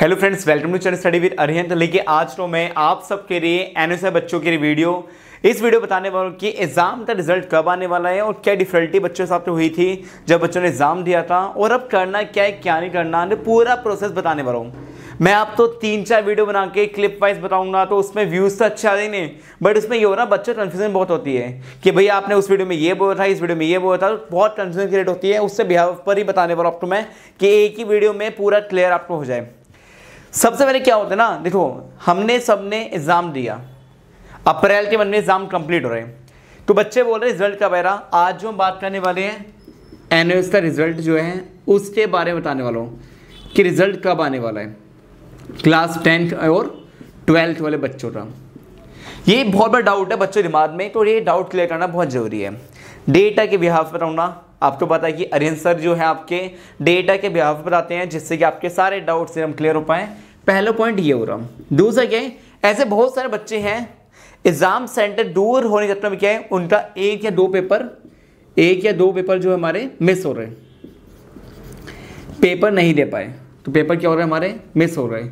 hello friends welcome to channel study with Arihant लेके आज तो मैं आप सबके लिए एनएसए बच्चों के लिए वीडियो इस वीडियो बताने वाला हूँ कि एग्ज़ाम का रिजल्ट कब आने वाला है और क्या डिफिकल्टी बच्चों के साथ हुई थी जब बच्चों ने एग्ज़ाम दिया था और अब करना क्या है क्या नहीं करना है पूरा प्रोसेस बताने वाला हूँ मैं आप तो तीन चार वीडियो बना के क्लिप वाइज बताऊंगा तो उसमें व्यूज़ तो अच्छे आ रहे नहीं बट उसमें ये हो ना बच्चों कन्फ्यूजन बहुत होती है कि भैया आपने उस वीडियो में ये बोला था इस वीडियो में ये बोला था तो बहुत कन्फ्यूजन क्रिएट होती है उससे बिहाव पर ही बताने वाला आपको मैं कि एक ही वीडियो में पूरा क्लियर आपको हो जाए सबसे पहले क्या होता है ना देखो हमने सबने एग्ज़ाम दिया अप्रैल के मन में एग्ज़ाम कंप्लीट हो रहे हैं तो बच्चे बोल रहे हैं रिजल्ट कब बहरा आज जो हम बात करने वाले हैं एन का रिजल्ट जो है उसके बारे में बताने वाला हूँ कि रिजल्ट कब आने वाला है क्लास टेंथ और ट्वेल्थ वाले बच्चों का ये बहुत बड़ा डाउट है बच्चों दिमाग में तो ये डाउट क्लियर करना बहुत ज़रूरी है डेटा के बिहाफ पर होना आपको पता है कि अरिहंत सर जो है आपके डेटा के बिहाव पर आते हैं जिससे कि आपके सारे डाउट से हम क्लियर हो पाए पहला पॉइंट ये हो रहा दूसरा क्या ऐसे बहुत सारे बच्चे हैं एग्ज़ाम सेंटर दूर होने के क्या है उनका एक या दो पेपर एक या दो पेपर जो हमारे मिस हो रहे पेपर नहीं दे पाए तो पेपर क्या हो रहे हैं हमारे मिस हो रहे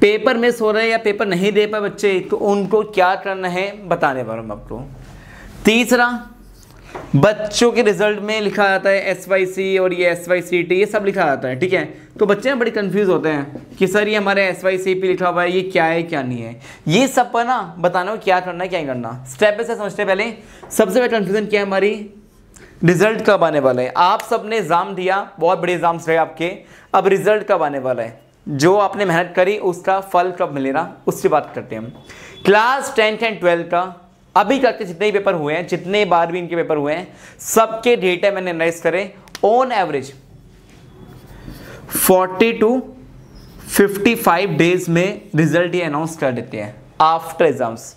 पेपर मिस हो रहे हैं या पेपर नहीं दे पाए बच्चे तो उनको क्या करना है बताने पर हम आपको तीसरा बच्चों के रिजल्ट में लिखा आता है एस वाई सी और ये एस वाई सी टी ये सब लिखा आता है ठीक है तो बच्चे बड़े कंफ्यूज होते हैं कि सर ये हमारे एस वाई सी पी लिखा हुआ है ये क्या है क्या नहीं है ये सब पर ना बताना हो क्या करना है क्या करना स्टेप बाय स्टेप समझते पहले सबसे बड़ा कंफ्यूजन क्या है हमारी रिजल्ट कब आने वाला है आप सब ने एग्ज़ाम दिया बहुत बड़े एग्ज़ाम्स रहे आपके अब रिजल्ट कब आने वाला है जो आपने मेहनत करी उसका फल कब मिलेगा उससे बात करते हैं हम क्लास टेंथ एंड ट्वेल्थ का अभी तक के तो जितने पेपर हुए हैं जितने बार भी इनके पेपर हुए हैं सबके डेटा मैंने एनालाइज करे ऑन एवरेज 40 टू 55 डेज में रिजल्ट ये अनाउंस कर देते हैं after exams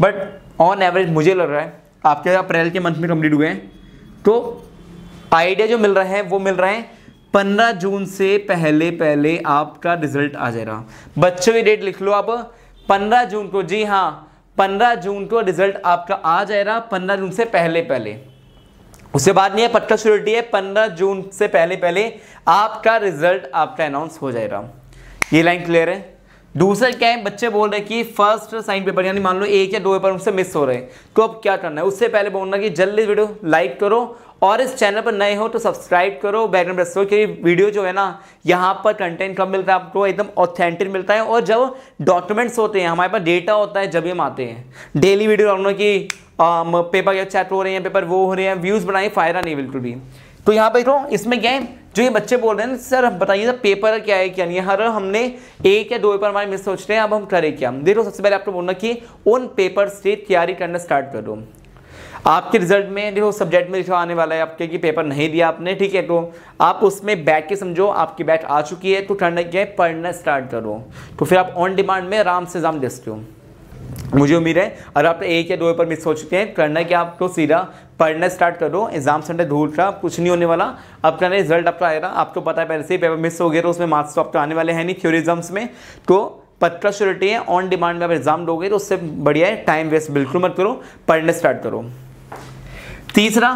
but on average मुझे लग रहा है आपके अप्रैल के मंथ में कंप्लीट हुए हैं तो आइडिया जो मिल रहा है वो मिल रहा है पंद्रह जून से पहले पहले आपका रिजल्ट आ जाएगा बच्चों की डेट लिख लो आप पंद्रह जून को जी हाँ पंद्रह जून को रिजल्ट आपका आ जाएगा पंद्रह जून से पहले पहले उसके बाद नहीं है पक्का श्योरिटी है पंद्रह जून से पहले पहले आपका रिजल्ट आपका अनाउंस हो जाएगा ये लाइन क्लियर है दूसरा क्या है बच्चे बोल रहे हैं कि फर्स्ट साइन पेपर यानी मान लो एक या दो पेपर उनसे मिस हो रहे हैं तो अब क्या करना है उससे पहले बोलना कि जल्दी वीडियो लाइक करो और इस चैनल पर नए हो तो सब्सक्राइब करो बैकग्राउंड प्रेस करो क्योंकि वीडियो जो है ना यहाँ पर कंटेंट कम मिलता है आपको एकदम ऑथेंटिक मिलता है और जब डॉक्यूमेंट्स होते हैं हमारे पास डेटा होता है जब हम आते हैं डेली वीडियो डाउनलोड की पेपर um, या चैट हो रहे हैं पेपर वो हो रहे हैं व्यूज़ बनाए फायदा नहीं बिल्कुल भी तो यहाँ पर इसमें क्या है जो ये बच्चे बोल रहे हैं सर बताइए सर पेपर क्या है क्या नहीं हर हमने एक या दो पेपर हमारे मिस सोच रहे हैं अब हम करें क्या देखो सबसे पहले आपको बोलना कि उन पेपर से तैयारी करना स्टार्ट करो आपके रिजल्ट में देखो सब्जेक्ट में लिखा आने वाला है आपके कि पेपर नहीं दिया आपने ठीक है तो आप उसमें बैक के समझो आपकी बैक आ चुकी है तो करना क्या है पढ़ना स्टार्ट करो तो फिर आप ऑन डिमांड में आराम से एग्जाम दे सकते हो मुझे उम्मीद है अगर आप तो एक या दो पर मिस हो चुके हैं करना कि आप तो सीधा पढ़ना स्टार्ट करो एग्जाम सेंटर धूल रहा कुछ नहीं होने वाला अब आपका रिजल्ट आपका आएगा आपको पता है पहले से पेपर मिस हो गया तो उसमें मार्क्स तो आपके आने वाले हैं नहीं एग्जाम्स में तो पत्र श्योरिटी है ऑन डिमांड में आप एग्जाम दोगे तो उससे बढ़िया है टाइम वेस्ट बिल्कुल मत करो पढ़ना स्टार्ट करो तीसरा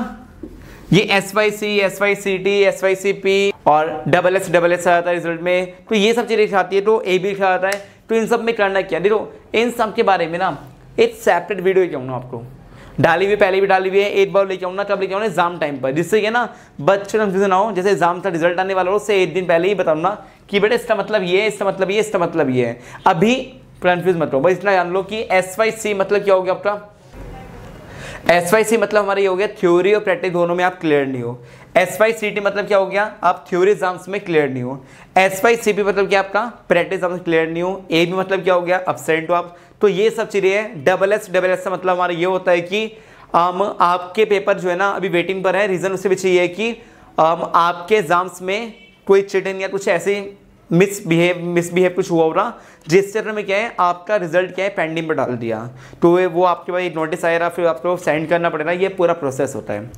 ये S Y C S Y C T S Y C P और डबल एस डबल एस आता है रिजल्ट में तो ये सब चीज़ें लिखा है तो ए बी लिखा आता है तो इन सब में करना क्या देखो इन सब के बारे में ना एक सेपरेट वीडियो लेके आऊँगा आपको डाली हुई पहले भी डाली हुई है एक बार लेके आऊँगा कब लेके आऊँगा एग्जाम टाइम पर जिससे कि ना बच्चे कन्फ्यूजन ना हो जैसे एग्जाम का रिजल्ट आने वाला हो उससे एक दिन पहले ही बताऊँगा कि बेटा इसका मतलब ये है इसका मतलब ये इसका मतलब ये है अभी कन्फ्यूज मत हो बस इतना जान लो कि एस वाई सी मतलब क्या हो गया आपका एस वाई सी मतलब हमारा ये हो गया थ्योरी और प्रैक्टिस दोनों में आप क्लियर नहीं हो एस वाई सी टी मतलब क्या हो गया आप थ्योरी एग्जाम्स में क्लियर नहीं हो एस वाई सी पी मतलब क्या आपका प्रैक्टिस एग्जाम्स में क्लियर नहीं हो ए भी मतलब क्या हो गया अपसेंट हो आप तो ये सब चीज़ें हैं डबल एस डबल एस का मतलब हमारा ये होता है कि आम, um, आपके पेपर जो है ना अभी वेटिंग पर है रीज़न उसके पीछे ये है कि आम, um, आपके एग्जाम्स में कोई चिटिंग या कुछ ऐसी मिसबिहेव मिसबिहेव कुछ हुआ रहा जिस चरण में क्या है आपका रिजल्ट क्या है पेंडिंग पर डाल दिया तो वो आपके पास एक नोटिस आएगा फिर आपको सेंड करना पड़ेगा ये पूरा प्रोसेस होता है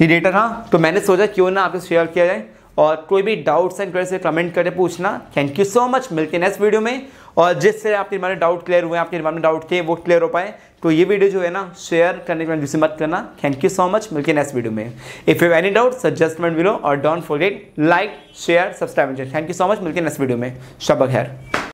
ये डेटा था तो मैंने सोचा क्यों ना आपको शेयर किया जाए और कोई भी डाउट्स एंड क्वेश्चन कमेंट करें पूछना थैंक यू सो मच मिलते नेक्स्ट वीडियो में और जिससे आपके हमारे डाउट क्लियर हुए आपके मारे डाउट थे वो क्लियर हो पाए तो ये वीडियो जो है ना शेयर करने के बाद मत करना थैंक यू सो मच मिलके नेक्स्ट वीडियो में इफ यू एनी डाउट सजेस्टमेंट बिलो और don't forget like share subscribe thank you so much मिलकर नेक्स्ट वीडियो में शब खैर